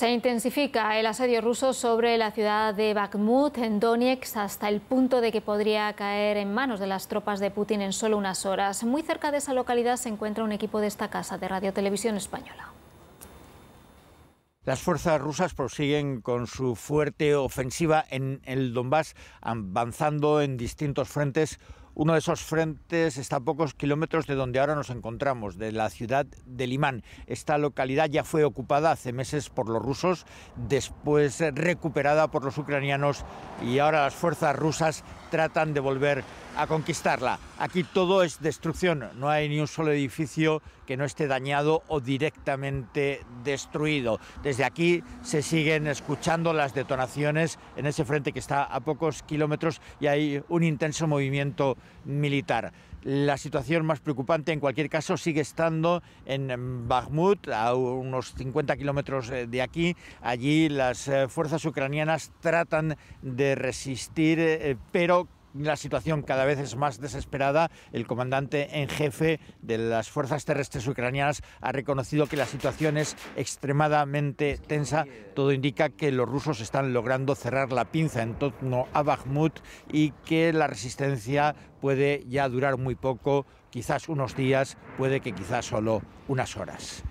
Se intensifica el asedio ruso sobre la ciudad de Bakhmut, en Donetsk, hasta el punto de que podría caer en manos de las tropas de Putin en solo unas horas. Muy cerca de esa localidad se encuentra un equipo de esta casa de Radio Televisión Española. Las fuerzas rusas prosiguen con su fuerte ofensiva en el Donbass, avanzando en distintos frentes uno de esos frentes está a pocos kilómetros de donde ahora nos encontramos, de la ciudad de Limán. Esta localidad ya fue ocupada hace meses por los rusos, después recuperada por los ucranianos y ahora las fuerzas rusas tratan de volver a conquistarla. Aquí todo es destrucción, no hay ni un solo edificio que no esté dañado o directamente destruido. Desde aquí se siguen escuchando las detonaciones en ese frente que está a pocos kilómetros y hay un intenso movimiento militar. La situación más preocupante, en cualquier caso, sigue estando en Bakhmut, a unos 50 kilómetros eh, de aquí. Allí las eh, fuerzas ucranianas tratan de resistir, eh, pero la situación cada vez es más desesperada. El comandante en jefe de las fuerzas terrestres ucranianas ha reconocido que la situación es extremadamente tensa. Todo indica que los rusos están logrando cerrar la pinza en torno a Bakhmut y que la resistencia puede ya durar muy poco, quizás unos días, puede que quizás solo unas horas.